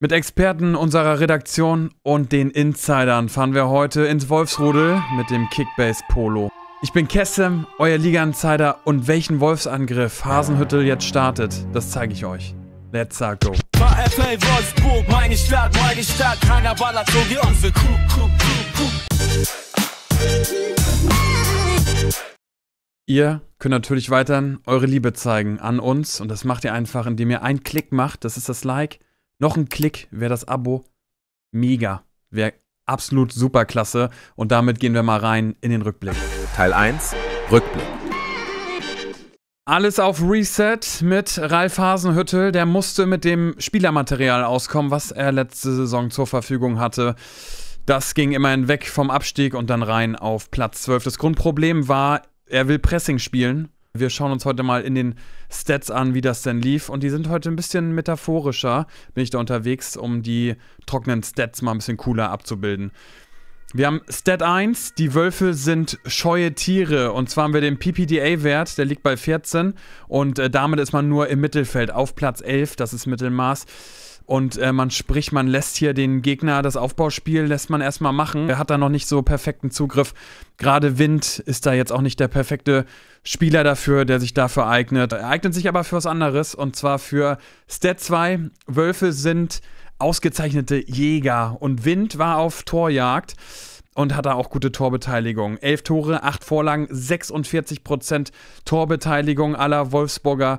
Mit Experten unserer Redaktion und den Insidern fahren wir heute ins Wolfsrudel mit dem Kickbase Polo. Ich bin Kessem, euer Liga-Insider und welchen Wolfsangriff Hasenhüttel jetzt startet, das zeige ich euch. Let's uh, go. Ihr könnt natürlich weiterhin eure Liebe zeigen an uns und das macht ihr einfach, indem ihr einen Klick macht, das ist das Like noch ein Klick wäre das Abo mega. Wäre absolut super klasse. Und damit gehen wir mal rein in den Rückblick. Teil 1, Rückblick. Alles auf Reset mit Ralf Hasenhüttel. Der musste mit dem Spielermaterial auskommen, was er letzte Saison zur Verfügung hatte. Das ging immerhin weg vom Abstieg und dann rein auf Platz 12. Das Grundproblem war, er will Pressing spielen wir schauen uns heute mal in den Stats an, wie das denn lief. Und die sind heute ein bisschen metaphorischer, bin ich da unterwegs, um die trockenen Stats mal ein bisschen cooler abzubilden. Wir haben Stat 1, die Wölfe sind scheue Tiere. Und zwar haben wir den PPDA-Wert, der liegt bei 14. Und äh, damit ist man nur im Mittelfeld auf Platz 11, das ist Mittelmaß. Und äh, man spricht, man lässt hier den Gegner das Aufbauspiel, lässt man erstmal machen. Er hat da noch nicht so perfekten Zugriff. Gerade Wind ist da jetzt auch nicht der perfekte Spieler dafür, der sich dafür eignet. Er eignet sich aber für was anderes und zwar für Stat 2. Wölfe sind ausgezeichnete Jäger und Wind war auf Torjagd und hat da auch gute Torbeteiligung. Elf Tore, acht Vorlagen, 46% Torbeteiligung aller Wolfsburger.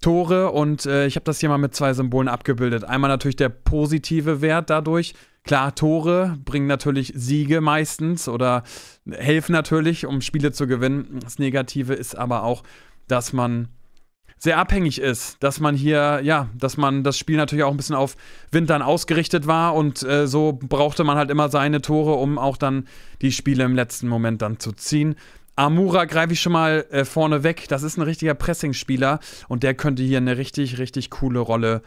Tore und äh, ich habe das hier mal mit zwei Symbolen abgebildet. Einmal natürlich der positive Wert dadurch. Klar, Tore bringen natürlich Siege meistens oder helfen natürlich, um Spiele zu gewinnen. Das Negative ist aber auch, dass man sehr abhängig ist, dass man hier, ja, dass man das Spiel natürlich auch ein bisschen auf Wind dann ausgerichtet war und äh, so brauchte man halt immer seine Tore, um auch dann die Spiele im letzten Moment dann zu ziehen. Amura greife ich schon mal äh, vorne weg. Das ist ein richtiger Pressing-Spieler und der könnte hier eine richtig, richtig coole Rolle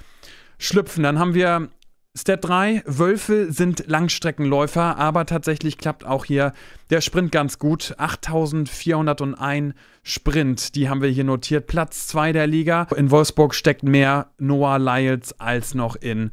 schlüpfen. Dann haben wir Step 3, Wölfe sind Langstreckenläufer, aber tatsächlich klappt auch hier der Sprint ganz gut. 8401 Sprint, die haben wir hier notiert. Platz 2 der Liga. In Wolfsburg steckt mehr Noah Lyles als noch in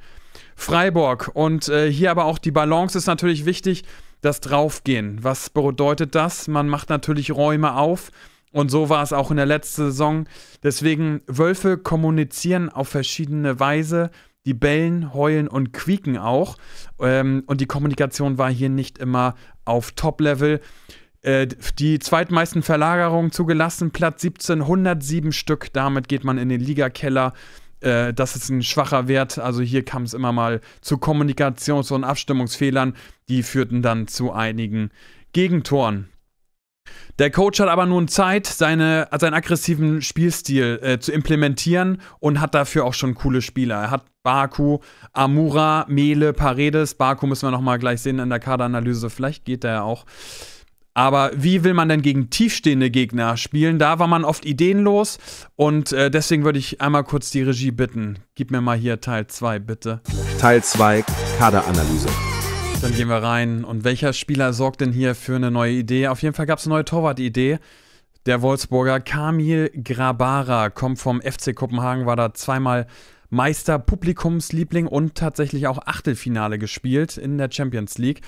Freiburg. Und äh, hier aber auch die Balance ist natürlich wichtig das Draufgehen. Was bedeutet das? Man macht natürlich Räume auf. Und so war es auch in der letzten Saison. Deswegen, Wölfe kommunizieren auf verschiedene Weise. Die bellen, heulen und quieken auch. Ähm, und die Kommunikation war hier nicht immer auf Top-Level. Äh, die zweitmeisten Verlagerungen zugelassen, Platz 17, 107 Stück. Damit geht man in den Ligakeller äh, das ist ein schwacher Wert. Also hier kam es immer mal zu Kommunikations- und Abstimmungsfehlern. Die führten dann zu einigen Gegentoren. Der Coach hat aber nun Zeit, seine, seinen aggressiven Spielstil äh, zu implementieren und hat dafür auch schon coole Spieler. Er hat Baku, Amura, Mele, Paredes. Baku müssen wir nochmal gleich sehen in der Kaderanalyse. Vielleicht geht er ja auch. Aber wie will man denn gegen tiefstehende Gegner spielen? Da war man oft ideenlos und äh, deswegen würde ich einmal kurz die Regie bitten. Gib mir mal hier Teil 2 bitte. Teil 2 Kaderanalyse. Dann gehen wir rein. Und welcher Spieler sorgt denn hier für eine neue Idee? Auf jeden Fall gab es eine neue Torwart-Idee. Der Wolfsburger Kamil Grabara kommt vom FC Kopenhagen, war da zweimal Meister, Publikumsliebling und tatsächlich auch Achtelfinale gespielt in der Champions League.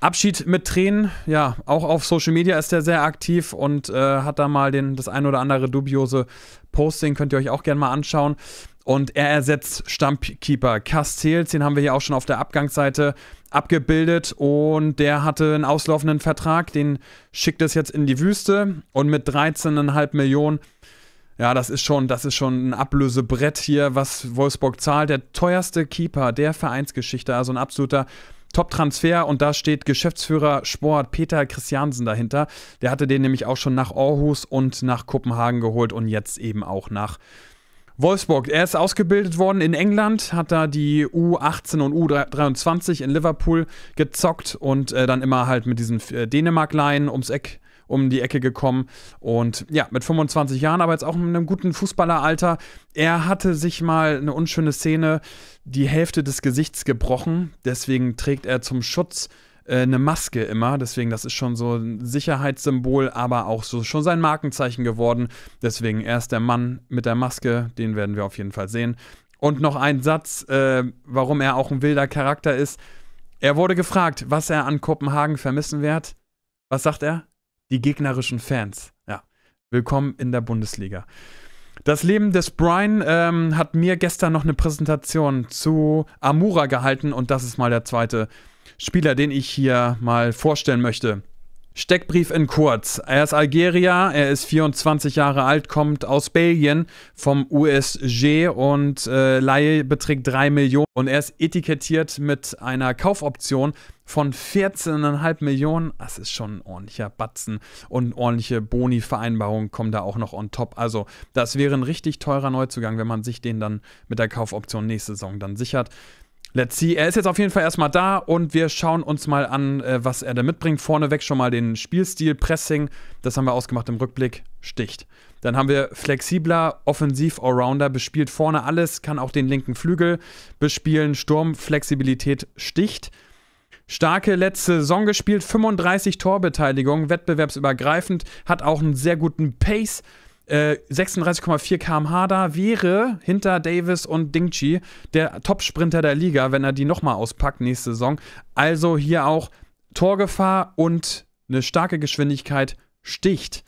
Abschied mit Tränen, ja, auch auf Social Media ist er sehr aktiv und äh, hat da mal den, das ein oder andere dubiose Posting, könnt ihr euch auch gerne mal anschauen. Und er ersetzt Stammkeeper Castells, den haben wir hier auch schon auf der Abgangsseite abgebildet und der hatte einen auslaufenden Vertrag, den schickt es jetzt in die Wüste und mit 13,5 Millionen ja, das ist schon, das ist schon ein Ablösebrett hier, was Wolfsburg zahlt. Der teuerste Keeper der Vereinsgeschichte, also ein absoluter Top-Transfer und da steht Geschäftsführer Sport Peter Christiansen dahinter. Der hatte den nämlich auch schon nach Aarhus und nach Kopenhagen geholt und jetzt eben auch nach Wolfsburg. Er ist ausgebildet worden in England, hat da die U18 und U23 in Liverpool gezockt und äh, dann immer halt mit diesen äh, dänemark leinen ums Eck um die Ecke gekommen. Und ja, mit 25 Jahren, aber jetzt auch in einem guten Fußballeralter. Er hatte sich mal eine unschöne Szene, die Hälfte des Gesichts gebrochen. Deswegen trägt er zum Schutz äh, eine Maske immer. Deswegen, das ist schon so ein Sicherheitssymbol, aber auch so schon sein Markenzeichen geworden. Deswegen, er ist der Mann mit der Maske, den werden wir auf jeden Fall sehen. Und noch ein Satz, äh, warum er auch ein wilder Charakter ist. Er wurde gefragt, was er an Kopenhagen vermissen wird. Was sagt er? die gegnerischen Fans. Ja, willkommen in der Bundesliga. Das Leben des Brian ähm, hat mir gestern noch eine Präsentation zu Amura gehalten und das ist mal der zweite Spieler, den ich hier mal vorstellen möchte. Steckbrief in kurz. Er ist Algerier, er ist 24 Jahre alt, kommt aus Belgien vom USG und äh, Laie beträgt 3 Millionen und er ist etikettiert mit einer Kaufoption von 14,5 Millionen. Das ist schon ein ordentlicher Batzen und ordentliche Boni-Vereinbarungen kommen da auch noch on top. Also das wäre ein richtig teurer Neuzugang, wenn man sich den dann mit der Kaufoption nächste Saison dann sichert. Let's see. Er ist jetzt auf jeden Fall erstmal da und wir schauen uns mal an, äh, was er da mitbringt. Vorneweg schon mal den Spielstil, Pressing, das haben wir ausgemacht im Rückblick, sticht. Dann haben wir flexibler Offensiv-Allrounder, bespielt vorne alles, kann auch den linken Flügel bespielen, Sturm, Flexibilität, sticht. Starke letzte Saison gespielt, 35 Torbeteiligung, wettbewerbsübergreifend, hat auch einen sehr guten Pace, 36,4 äh, km/h da wäre hinter Davis und Dingchi der Top-Sprinter der Liga, wenn er die nochmal auspackt nächste Saison. Also hier auch Torgefahr und eine starke Geschwindigkeit sticht.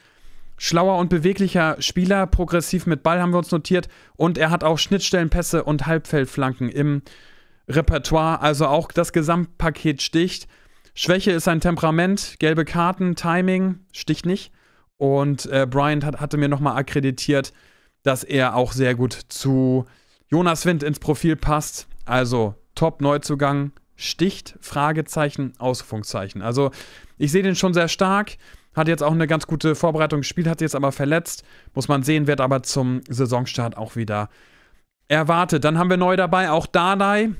Schlauer und beweglicher Spieler, progressiv mit Ball haben wir uns notiert und er hat auch Schnittstellenpässe und Halbfeldflanken im Repertoire, also auch das Gesamtpaket sticht. Schwäche ist sein Temperament, gelbe Karten, Timing, sticht nicht. Und äh, Bryant hat, hatte mir nochmal akkreditiert, dass er auch sehr gut zu Jonas Wind ins Profil passt. Also Top-Neuzugang, sticht, Fragezeichen, Ausrufungszeichen. Also ich sehe den schon sehr stark. Hat jetzt auch eine ganz gute Vorbereitung gespielt, hat jetzt aber verletzt. Muss man sehen, wird aber zum Saisonstart auch wieder erwartet. Dann haben wir neu dabei auch Dardai,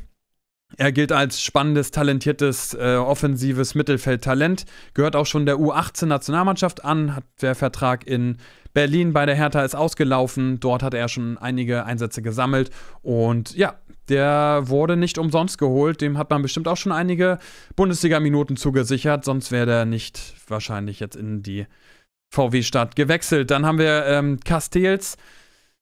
er gilt als spannendes, talentiertes, äh, offensives Mittelfeldtalent, gehört auch schon der U18-Nationalmannschaft an, hat der Vertrag in Berlin bei der Hertha ist ausgelaufen, dort hat er schon einige Einsätze gesammelt und ja, der wurde nicht umsonst geholt, dem hat man bestimmt auch schon einige Bundesliga-Minuten zugesichert, sonst wäre der nicht wahrscheinlich jetzt in die VW-Stadt gewechselt. Dann haben wir ähm, Castells,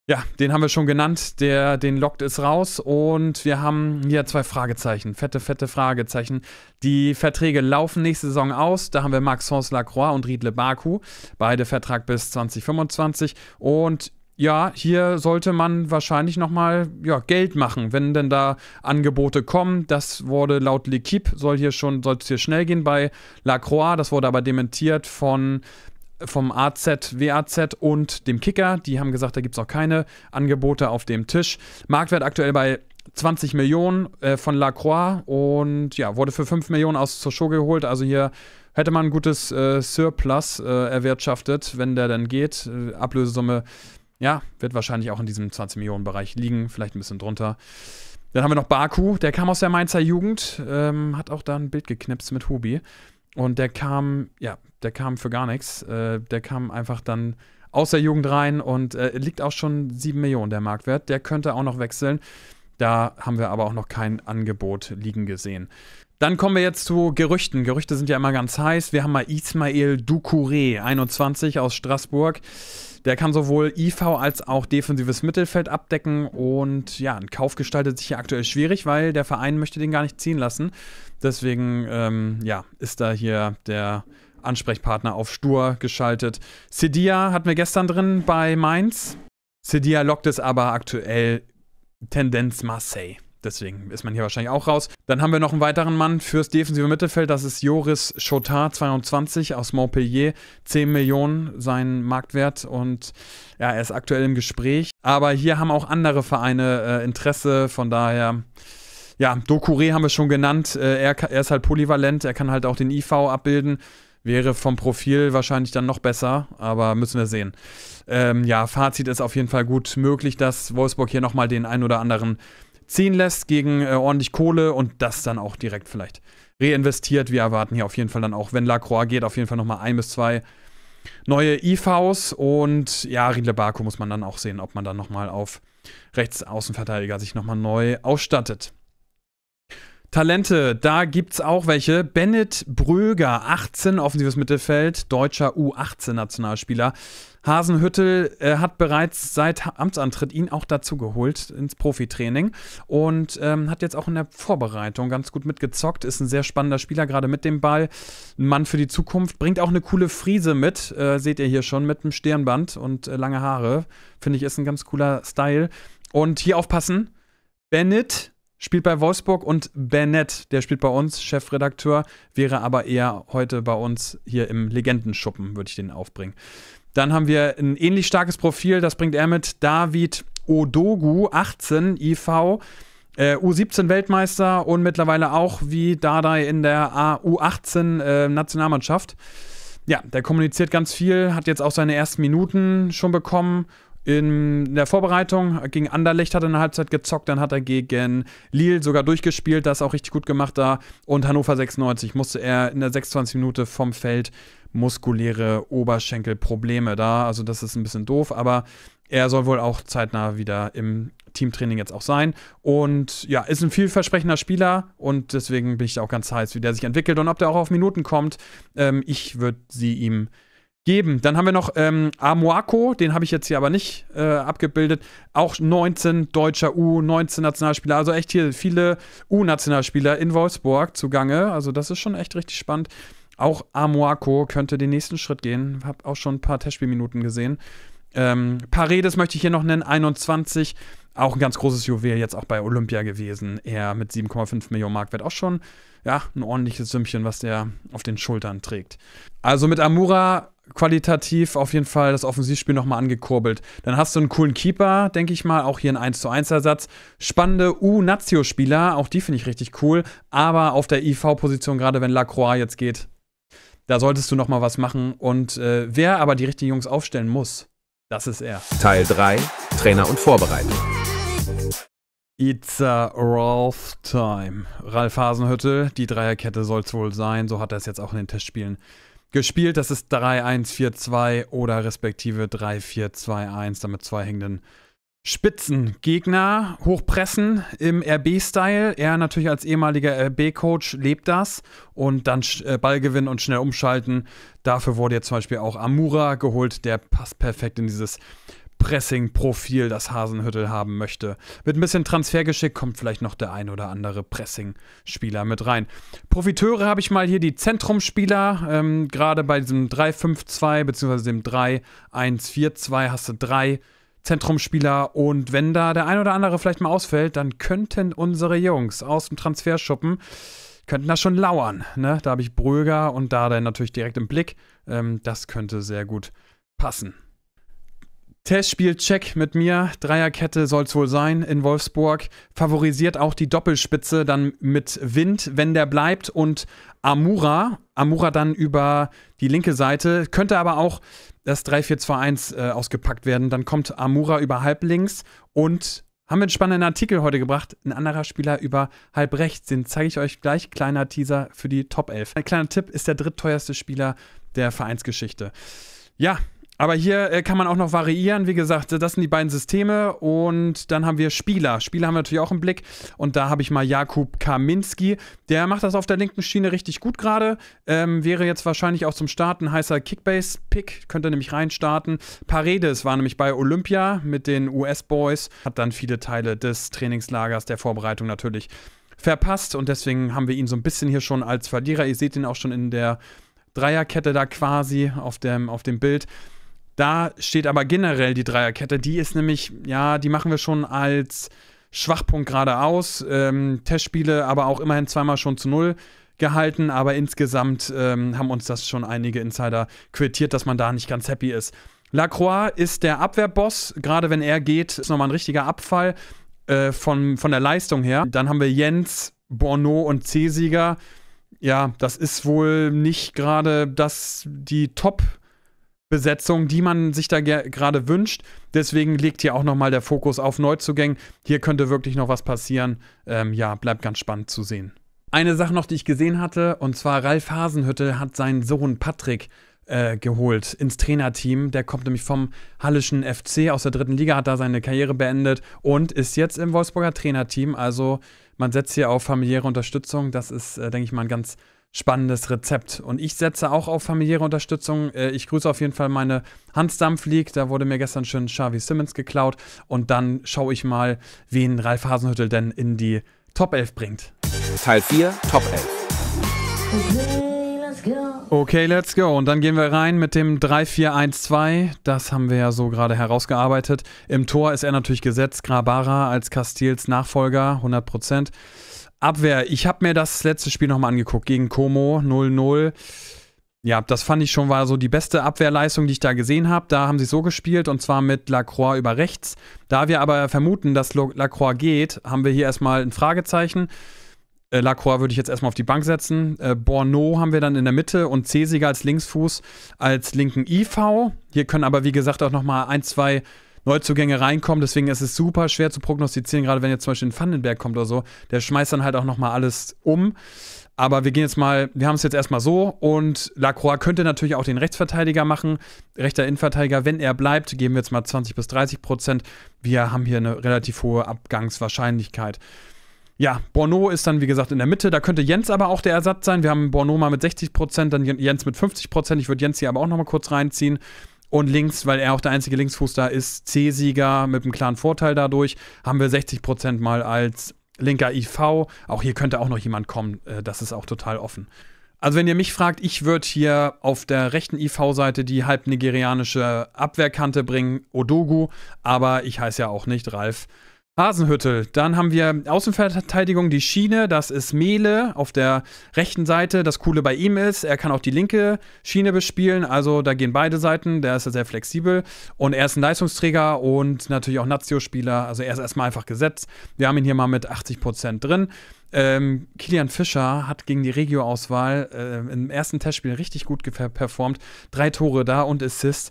ja, den haben wir schon genannt. Der, den lockt es raus. Und wir haben hier zwei Fragezeichen. Fette, fette Fragezeichen. Die Verträge laufen nächste Saison aus. Da haben wir Maxence Lacroix und Riedle Baku. Beide Vertrag bis 2025. Und ja, hier sollte man wahrscheinlich nochmal ja, Geld machen, wenn denn da Angebote kommen. Das wurde laut L'Equipe, soll hier schon, soll es hier schnell gehen bei Lacroix. Das wurde aber dementiert von vom AZ, WAZ und dem Kicker. Die haben gesagt, da gibt es auch keine Angebote auf dem Tisch. Marktwert aktuell bei 20 Millionen äh, von Lacroix und ja, wurde für 5 Millionen aus zur Show geholt. Also hier hätte man ein gutes äh, Surplus äh, erwirtschaftet, wenn der dann geht. Äh, Ablösesumme, ja, wird wahrscheinlich auch in diesem 20-Millionen-Bereich liegen, vielleicht ein bisschen drunter. Dann haben wir noch Baku, der kam aus der Mainzer Jugend, ähm, hat auch da ein Bild geknipst mit Hubi. Und der kam, ja, der kam für gar nichts. Äh, der kam einfach dann aus der Jugend rein und äh, liegt auch schon 7 Millionen der Marktwert. Der könnte auch noch wechseln. Da haben wir aber auch noch kein Angebot liegen gesehen. Dann kommen wir jetzt zu Gerüchten. Gerüchte sind ja immer ganz heiß. Wir haben mal Ismail Ducouré, 21 aus Straßburg. Der kann sowohl IV als auch defensives Mittelfeld abdecken und ja, ein Kauf gestaltet sich ja aktuell schwierig, weil der Verein möchte den gar nicht ziehen lassen. Deswegen ähm, ja, ist da hier der Ansprechpartner auf Stur geschaltet. Cedia hatten wir gestern drin bei Mainz. Cedia lockt es aber aktuell Tendenz Marseille. Deswegen ist man hier wahrscheinlich auch raus. Dann haben wir noch einen weiteren Mann fürs defensive Mittelfeld. Das ist Joris Chotard, 22 aus Montpellier. 10 Millionen sein Marktwert und ja, er ist aktuell im Gespräch. Aber hier haben auch andere Vereine äh, Interesse. Von daher, ja, Dokure haben wir schon genannt. Äh, er, er, ist halt polyvalent. Er kann halt auch den IV abbilden. Wäre vom Profil wahrscheinlich dann noch besser, aber müssen wir sehen. Ähm, ja, Fazit ist auf jeden Fall gut möglich, dass Wolfsburg hier nochmal den einen oder anderen ziehen lässt gegen äh, ordentlich Kohle und das dann auch direkt vielleicht reinvestiert. Wir erwarten hier auf jeden Fall dann auch, wenn Lacroix geht, auf jeden Fall nochmal ein bis zwei neue IVs und ja, Riedle Barco muss man dann auch sehen, ob man dann nochmal auf Rechtsaußenverteidiger sich nochmal neu ausstattet. Talente, da gibt es auch welche. Bennett Bröger, 18, offensives Mittelfeld, deutscher U18-Nationalspieler. Hasenhüttel äh, hat bereits seit Amtsantritt ihn auch dazu geholt ins Profitraining und ähm, hat jetzt auch in der Vorbereitung ganz gut mitgezockt. Ist ein sehr spannender Spieler, gerade mit dem Ball. Ein Mann für die Zukunft. Bringt auch eine coole Frise mit, äh, seht ihr hier schon, mit einem Stirnband und äh, lange Haare. Finde ich, ist ein ganz cooler Style. Und hier aufpassen: Bennett spielt bei Wolfsburg und Bennett, der spielt bei uns, Chefredakteur, wäre aber eher heute bei uns hier im Legendenschuppen, würde ich den aufbringen. Dann haben wir ein ähnlich starkes Profil, das bringt er mit David Odogu, 18 IV. Äh, U17-Weltmeister und mittlerweile auch wie Dardai in der U18-Nationalmannschaft. Äh, ja, der kommuniziert ganz viel, hat jetzt auch seine ersten Minuten schon bekommen in der Vorbereitung gegen Anderlecht hat er eine Halbzeit gezockt, dann hat er gegen Lille sogar durchgespielt, das auch richtig gut gemacht da. Und Hannover 96 musste er in der 26 Minute vom Feld muskuläre Oberschenkelprobleme da. Also das ist ein bisschen doof, aber er soll wohl auch zeitnah wieder im Teamtraining jetzt auch sein. Und ja, ist ein vielversprechender Spieler und deswegen bin ich auch ganz heiß, wie der sich entwickelt und ob der auch auf Minuten kommt. Ähm, ich würde sie ihm geben. Dann haben wir noch ähm, Amoako, den habe ich jetzt hier aber nicht äh, abgebildet. Auch 19 deutscher U, 19 Nationalspieler. Also echt hier viele U-Nationalspieler in Wolfsburg zugange. Also das ist schon echt richtig spannend. Auch Amoako könnte den nächsten Schritt gehen. Habe auch schon ein paar Testspielminuten gesehen. Ähm, Paredes möchte ich hier noch nennen, 21. Auch ein ganz großes Juwel jetzt auch bei Olympia gewesen. Er mit 7,5 Millionen Mark wird auch schon ja, ein ordentliches Sümmchen, was der auf den Schultern trägt. Also mit Amura qualitativ auf jeden Fall das Offensivspiel nochmal angekurbelt. Dann hast du einen coolen Keeper, denke ich mal, auch hier ein 1 zu 1 Ersatz. Spannende U-Nazio-Spieler, auch die finde ich richtig cool, aber auf der IV-Position, gerade wenn Lacroix jetzt geht, da solltest du nochmal was machen. Und äh, wer aber die richtigen Jungs aufstellen muss, das ist er. Teil 3, Trainer und Vorbereitung. It's a Ralph time. Ralf Hasenhüttel, die Dreierkette soll es wohl sein, so hat er es jetzt auch in den Testspielen gespielt. Das ist 3-1-4-2 oder respektive 3-4-2-1, damit zwei hängenden Spitzen. Gegner hochpressen im RB-Style. Er natürlich als ehemaliger RB-Coach lebt das. Und dann äh, Ball gewinnen und schnell umschalten. Dafür wurde jetzt zum Beispiel auch Amura geholt. Der passt perfekt in dieses Pressing-Profil, das Hasenhüttel haben möchte. Mit ein bisschen Transfergeschick kommt vielleicht noch der ein oder andere Pressing-Spieler mit rein. Profiteure habe ich mal hier die Zentrumspieler. Ähm, Gerade bei diesem 3-5-2 bzw. dem 3-1-4-2 hast du drei Zentrumspieler. Und wenn da der ein oder andere vielleicht mal ausfällt, dann könnten unsere Jungs aus dem Transferschuppen könnten da schon lauern. Ne? Da habe ich Bröger und da dann natürlich direkt im Blick. Ähm, das könnte sehr gut passen. Testspiel Check mit mir. Dreierkette soll es wohl sein in Wolfsburg. Favorisiert auch die Doppelspitze dann mit Wind, wenn der bleibt. Und Amura. Amura dann über die linke Seite. Könnte aber auch das 3-4-2-1 äh, ausgepackt werden. Dann kommt Amura über halb links und haben wir einen spannenden Artikel heute gebracht. Ein anderer Spieler über halb rechts. Den zeige ich euch gleich. Kleiner Teaser für die Top 11. Ein kleiner Tipp ist der drittteuerste Spieler der Vereinsgeschichte. Ja, aber hier äh, kann man auch noch variieren. Wie gesagt, das sind die beiden Systeme. Und dann haben wir Spieler. Spieler haben wir natürlich auch im Blick. Und da habe ich mal Jakub Kaminski. Der macht das auf der linken Schiene richtig gut gerade. Ähm, wäre jetzt wahrscheinlich auch zum Starten heißer Kickbase-Pick. Könnte nämlich reinstarten. Paredes war nämlich bei Olympia mit den US-Boys. Hat dann viele Teile des Trainingslagers, der Vorbereitung natürlich verpasst. Und deswegen haben wir ihn so ein bisschen hier schon als Verlierer. Ihr seht ihn auch schon in der Dreierkette da quasi auf dem, auf dem Bild. Da steht aber generell die Dreierkette. Die ist nämlich, ja, die machen wir schon als Schwachpunkt gerade aus. Ähm, Testspiele aber auch immerhin zweimal schon zu null gehalten, aber insgesamt ähm, haben uns das schon einige Insider quittiert, dass man da nicht ganz happy ist. Lacroix ist der Abwehrboss, gerade wenn er geht, ist nochmal ein richtiger Abfall äh, von, von der Leistung her. Dann haben wir Jens, Borneau und C-Sieger. Ja, das ist wohl nicht gerade das, die Top- Besetzung, die man sich da gerade wünscht. Deswegen liegt hier auch nochmal der Fokus auf Neuzugängen. Hier könnte wirklich noch was passieren. Ähm, ja, bleibt ganz spannend zu sehen. Eine Sache noch, die ich gesehen hatte, und zwar Ralf Hasenhütte hat seinen Sohn Patrick äh, geholt ins Trainerteam. Der kommt nämlich vom Hallischen FC aus der dritten Liga, hat da seine Karriere beendet und ist jetzt im Wolfsburger Trainerteam. Also man setzt hier auf familiäre Unterstützung. Das ist, äh, denke ich mal, ein ganz spannendes Rezept. Und ich setze auch auf familiäre Unterstützung. Äh, ich grüße auf jeden Fall meine Hans Dampf League. Da wurde mir gestern schön Xavi Simmons geklaut. Und dann schaue ich mal, wen Ralf Hasenhüttel denn in die Top 11 bringt. Teil 4, Top 11. Okay, let's go. Okay, let's go. Und dann gehen wir rein mit dem 3-4-1-2. Das haben wir ja so gerade herausgearbeitet. Im Tor ist er natürlich gesetzt. Grabara als Castils Nachfolger, 100 Prozent. Abwehr, ich habe mir das letzte Spiel nochmal angeguckt gegen Como 0-0. Ja, das fand ich schon war so die beste Abwehrleistung, die ich da gesehen habe. Da haben sie so gespielt und zwar mit Lacroix über rechts. Da wir aber vermuten, dass Lacroix geht, haben wir hier erstmal ein Fragezeichen. Äh, Lacroix würde ich jetzt erstmal auf die Bank setzen. Äh, Borneau haben wir dann in der Mitte und Cesiger als Linksfuß als linken IV. Hier können aber, wie gesagt, auch nochmal ein, zwei Neuzugänge reinkommen. Deswegen ist es super schwer zu prognostizieren, gerade wenn jetzt zum Beispiel ein Vandenberg kommt oder so. Der schmeißt dann halt auch nochmal alles um. Aber wir gehen jetzt mal, wir haben es jetzt erstmal so und Lacroix könnte natürlich auch den Rechtsverteidiger machen. Rechter Innenverteidiger, wenn er bleibt, geben wir jetzt mal 20 bis 30 Prozent. Wir haben hier eine relativ hohe Abgangswahrscheinlichkeit. Ja, Borneau ist dann, wie gesagt, in der Mitte. Da könnte Jens aber auch der Ersatz sein. Wir haben Borneau mal mit 60 Prozent, dann Jens mit 50 Prozent. Ich würde Jens hier aber auch nochmal kurz reinziehen. Und links, weil er auch der einzige Linksfuß da ist, C-Sieger mit einem klaren Vorteil dadurch, haben wir 60% mal als linker IV. Auch hier könnte auch noch jemand kommen, äh, das ist auch total offen. Also wenn ihr mich fragt, ich würde hier auf der rechten IV-Seite die halbnigerianische Abwehrkante bringen, Odogu, aber ich heiße ja auch nicht Ralf. Hasenhüttel. Dann haben wir Außenverteidigung, die Schiene, das ist Mele auf der rechten Seite. Das Coole bei ihm ist, er kann auch die linke Schiene bespielen, also da gehen beide Seiten, der ist ja sehr flexibel. Und er ist ein Leistungsträger und natürlich auch Nazio-Spieler, also er ist erstmal einfach gesetzt. Wir haben ihn hier mal mit 80% drin. Ähm, Kilian Fischer hat gegen die Regio-Auswahl äh, im ersten Testspiel richtig gut performt. Drei Tore da und Assist.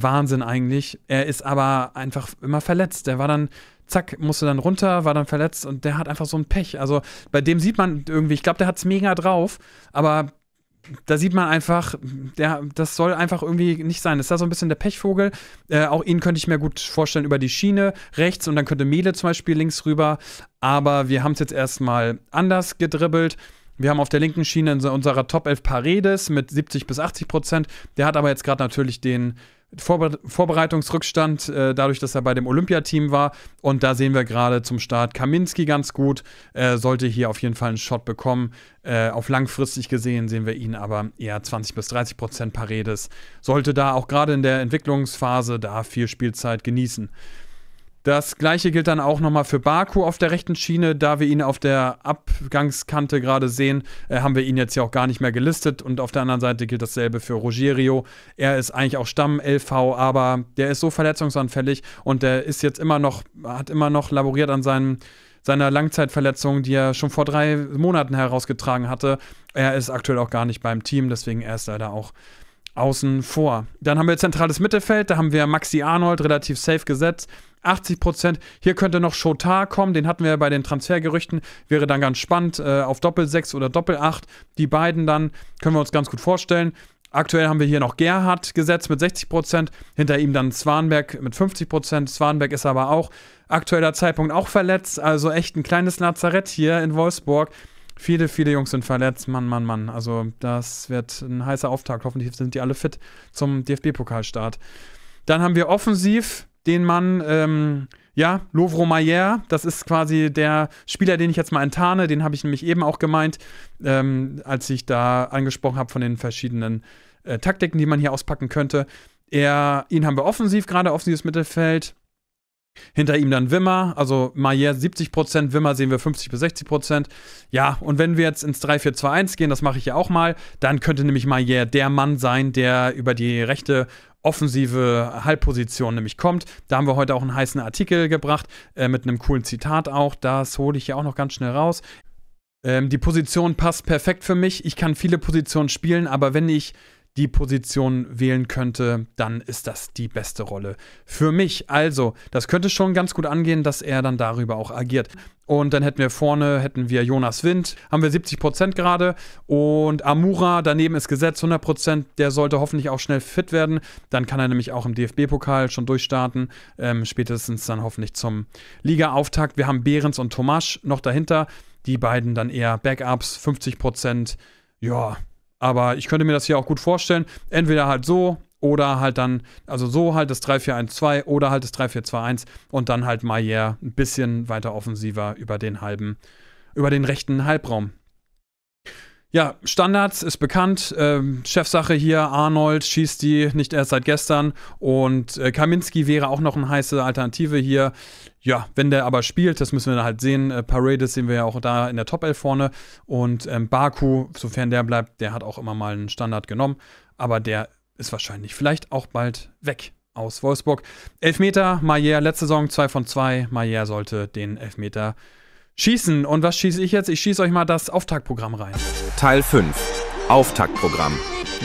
Wahnsinn eigentlich. Er ist aber einfach immer verletzt. Er war dann zack, musste dann runter, war dann verletzt und der hat einfach so ein Pech. Also bei dem sieht man irgendwie, ich glaube, der hat es mega drauf, aber da sieht man einfach, der, das soll einfach irgendwie nicht sein. Das ist da so ein bisschen der Pechvogel. Äh, auch ihn könnte ich mir gut vorstellen über die Schiene rechts und dann könnte Mele zum Beispiel links rüber. Aber wir haben es jetzt erstmal anders gedribbelt. Wir haben auf der linken Schiene in unserer Top 11 Paredes mit 70 bis 80 Prozent. Der hat aber jetzt gerade natürlich den Vorbe Vorbereitungsrückstand, äh, dadurch, dass er bei dem Olympiateam war. Und da sehen wir gerade zum Start Kaminski ganz gut. Äh, sollte hier auf jeden Fall einen Shot bekommen. Äh, auf langfristig gesehen sehen wir ihn aber eher 20 bis 30 Prozent Paredes. Sollte da auch gerade in der Entwicklungsphase da viel Spielzeit genießen. Das gleiche gilt dann auch nochmal für Baku auf der rechten Schiene. Da wir ihn auf der Abgangskante gerade sehen, äh, haben wir ihn jetzt ja auch gar nicht mehr gelistet. Und auf der anderen Seite gilt dasselbe für Rogerio. Er ist eigentlich auch Stamm-LV, aber der ist so verletzungsanfällig und der ist jetzt immer noch, hat immer noch laboriert an seinen seiner Langzeitverletzung, die er schon vor drei Monaten herausgetragen hatte. Er ist aktuell auch gar nicht beim Team, deswegen er ist leider auch außen vor. Dann haben wir zentrales Mittelfeld, da haben wir Maxi Arnold relativ safe gesetzt. 80 Prozent. Hier könnte noch Schotar kommen, den hatten wir ja bei den Transfergerüchten. Wäre dann ganz spannend. Äh, auf Doppel-6 oder Doppel-8. Die beiden dann können wir uns ganz gut vorstellen. Aktuell haben wir hier noch Gerhard gesetzt mit 60%, Prozent, hinter ihm dann Zwanberg mit 50%. Prozent. Zwanberg ist aber auch aktueller Zeitpunkt auch verletzt, also echt ein kleines Lazarett hier in Wolfsburg. Viele, viele Jungs sind verletzt, Mann, Mann, Mann. Also das wird ein heißer Auftakt. Hoffentlich sind die alle fit zum DFB-Pokalstart. Dann haben wir offensiv den Mann, ähm, ja, Lovro Mayer, das ist quasi der Spieler, den ich jetzt mal enttarne, den habe ich nämlich eben auch gemeint, ähm, als ich da angesprochen habe von den verschiedenen äh, Taktiken, die man hier auspacken könnte. Er, ihn haben wir offensiv, gerade offensives Mittelfeld. Hinter ihm dann Wimmer, also Maier 70%, Wimmer sehen wir 50 bis 60%. Ja, und wenn wir jetzt ins 3-4-2-1 gehen, das mache ich ja auch mal, dann könnte nämlich Maier der Mann sein, der über die rechte offensive Halbposition nämlich kommt. Da haben wir heute auch einen heißen Artikel gebracht, äh, mit einem coolen Zitat auch. Das hole ich ja auch noch ganz schnell raus. Ähm, die Position passt perfekt für mich. Ich kann viele Positionen spielen, aber wenn ich die Position wählen könnte, dann ist das die beste Rolle für mich. Also, das könnte schon ganz gut angehen, dass er dann darüber auch agiert. Und dann hätten wir vorne, hätten wir Jonas Wind, haben wir 70% gerade. Und Amura, daneben ist Gesetz 100%, der sollte hoffentlich auch schnell fit werden. Dann kann er nämlich auch im DFB-Pokal schon durchstarten. Ähm, spätestens dann hoffentlich zum Liga-Auftakt. Wir haben Behrens und Tomasch noch dahinter. Die beiden dann eher Backups, 50%. Ja, aber ich könnte mir das hier auch gut vorstellen. Entweder halt so oder halt dann, also so halt das 3-4-1-2 oder halt das 3-4-2-1 und dann halt Maier ein bisschen weiter offensiver über den halben, über den rechten Halbraum ja, Standards ist bekannt. Ähm, Chefsache hier, Arnold schießt die nicht erst seit gestern. Und äh, Kaminski wäre auch noch eine heiße Alternative hier. Ja, wenn der aber spielt, das müssen wir dann halt sehen. Äh, Paredes sehen wir ja auch da in der Top 11 vorne. Und ähm, Baku, sofern der bleibt, der hat auch immer mal einen Standard genommen. Aber der ist wahrscheinlich vielleicht auch bald weg aus Wolfsburg. Elfmeter, Maier, letzte Saison 2 von 2. Maier sollte den Elfmeter Schießen. Und was schieße ich jetzt? Ich schieße euch mal das Auftaktprogramm rein. Teil 5. Auftaktprogramm.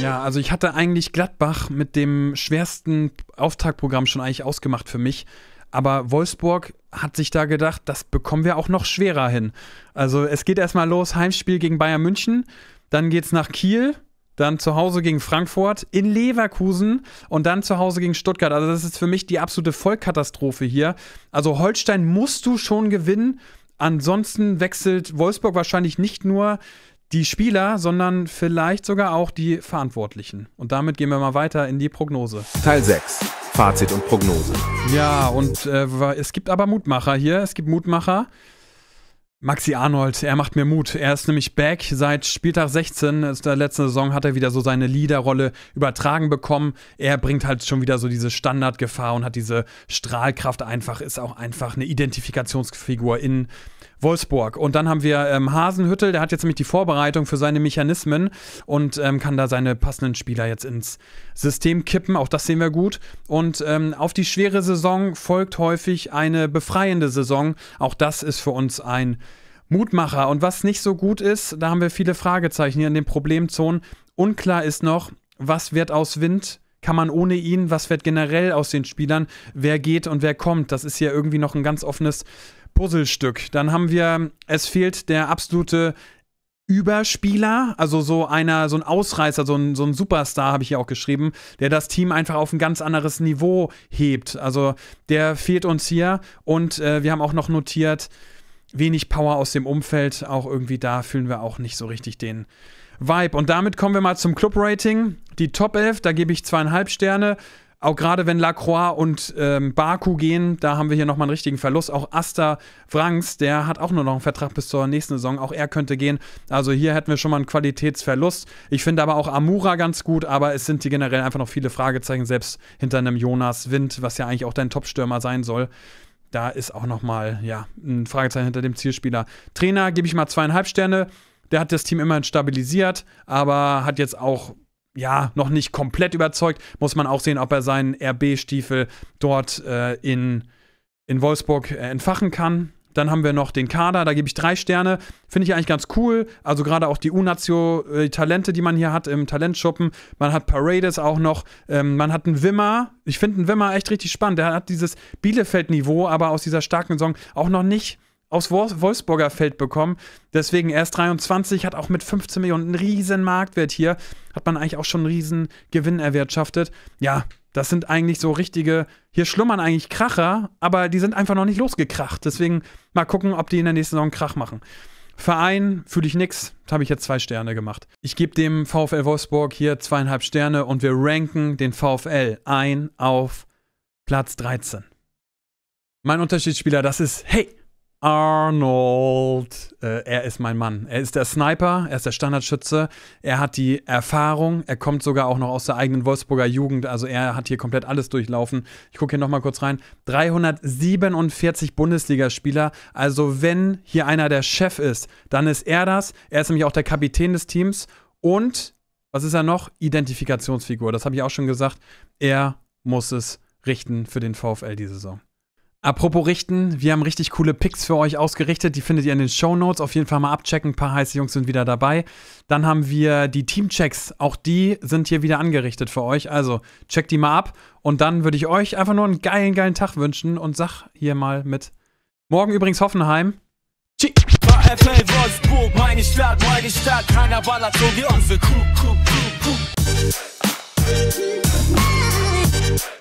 Ja, also ich hatte eigentlich Gladbach mit dem schwersten Auftaktprogramm schon eigentlich ausgemacht für mich. Aber Wolfsburg hat sich da gedacht, das bekommen wir auch noch schwerer hin. Also es geht erstmal los, Heimspiel gegen Bayern München, dann geht es nach Kiel, dann zu Hause gegen Frankfurt, in Leverkusen und dann zu Hause gegen Stuttgart. Also das ist für mich die absolute Vollkatastrophe hier. Also Holstein musst du schon gewinnen Ansonsten wechselt Wolfsburg wahrscheinlich nicht nur die Spieler, sondern vielleicht sogar auch die Verantwortlichen. Und damit gehen wir mal weiter in die Prognose. Teil 6. Fazit und Prognose. Ja, und äh, es gibt aber Mutmacher hier. Es gibt Mutmacher. Maxi Arnold, er macht mir Mut. Er ist nämlich back seit Spieltag 16. In der letzten Saison hat er wieder so seine Leaderrolle übertragen bekommen. Er bringt halt schon wieder so diese Standardgefahr und hat diese Strahlkraft einfach, ist auch einfach eine Identifikationsfigur in Wolfsburg. Und dann haben wir ähm, Hasenhüttel, der hat jetzt nämlich die Vorbereitung für seine Mechanismen und ähm, kann da seine passenden Spieler jetzt ins System kippen. Auch das sehen wir gut. Und ähm, auf die schwere Saison folgt häufig eine befreiende Saison. Auch das ist für uns ein Mutmacher. Und was nicht so gut ist, da haben wir viele Fragezeichen hier in den Problemzonen. Unklar ist noch, was wird aus Wind? Kann man ohne ihn? Was wird generell aus den Spielern? Wer geht und wer kommt? Das ist hier irgendwie noch ein ganz offenes Puzzlestück. Dann haben wir, es fehlt der absolute Überspieler, also so einer, so ein Ausreißer, so ein, so ein Superstar, habe ich hier auch geschrieben, der das Team einfach auf ein ganz anderes Niveau hebt. Also der fehlt uns hier und äh, wir haben auch noch notiert, wenig Power aus dem Umfeld, auch irgendwie da fühlen wir auch nicht so richtig den Vibe. Und damit kommen wir mal zum Club-Rating. Die Top 11, da gebe ich zweieinhalb Sterne, auch gerade wenn Lacroix und ähm, Baku gehen, da haben wir hier nochmal einen richtigen Verlust. Auch Asta Wrangs, der hat auch nur noch einen Vertrag bis zur nächsten Saison. Auch er könnte gehen. Also hier hätten wir schon mal einen Qualitätsverlust. Ich finde aber auch Amura ganz gut, aber es sind hier generell einfach noch viele Fragezeichen, selbst hinter einem Jonas Wind, was ja eigentlich auch dein Topstürmer sein soll. Da ist auch nochmal ja, ein Fragezeichen hinter dem Zielspieler. Trainer gebe ich mal zweieinhalb Sterne. Der hat das Team immerhin stabilisiert, aber hat jetzt auch ja, noch nicht komplett überzeugt. Muss man auch sehen, ob er seinen RB-Stiefel dort äh, in, in Wolfsburg äh, entfachen kann. Dann haben wir noch den Kader, da gebe ich drei Sterne. Finde ich eigentlich ganz cool. Also gerade auch die unatio äh, talente die man hier hat im Talentschuppen. Man hat Paredes auch noch. Ähm, man hat einen Wimmer. Ich finde einen Wimmer echt richtig spannend. Der hat dieses Bielefeld-Niveau, aber aus dieser starken Saison auch noch nicht aufs Wolfsburger Feld bekommen. Deswegen erst 23, hat auch mit 15 Millionen einen riesen Marktwert hier. Hat man eigentlich auch schon einen riesen Gewinn erwirtschaftet. Ja, das sind eigentlich so richtige, hier schlummern eigentlich Kracher, aber die sind einfach noch nicht losgekracht. Deswegen mal gucken, ob die in der nächsten Saison Krach machen. Verein fühle ich nix, habe ich jetzt zwei Sterne gemacht. Ich gebe dem VfL Wolfsburg hier zweieinhalb Sterne und wir ranken den VfL ein auf Platz 13. Mein Unterschiedsspieler, das ist, hey, Arnold. Äh, er ist mein Mann. Er ist der Sniper, er ist der Standardschütze, er hat die Erfahrung, er kommt sogar auch noch aus der eigenen Wolfsburger Jugend, also er hat hier komplett alles durchlaufen. Ich gucke hier nochmal kurz rein. 347 Bundesligaspieler, also wenn hier einer der Chef ist, dann ist er das. Er ist nämlich auch der Kapitän des Teams und, was ist er noch? Identifikationsfigur, das habe ich auch schon gesagt. Er muss es richten für den VfL diese Saison. Apropos Richten, wir haben richtig coole Picks für euch ausgerichtet. Die findet ihr in den Show Notes. Auf jeden Fall mal abchecken. Ein paar heiße Jungs sind wieder dabei. Dann haben wir die Teamchecks. Auch die sind hier wieder angerichtet für euch. Also checkt die mal ab. Und dann würde ich euch einfach nur einen geilen, geilen Tag wünschen und sag hier mal mit. Morgen übrigens Hoffenheim. Tschüss. VfL Wolfsburg, meine Stadt, meine Stadt. Keiner ballert so wie unsere Kuh, Kuh,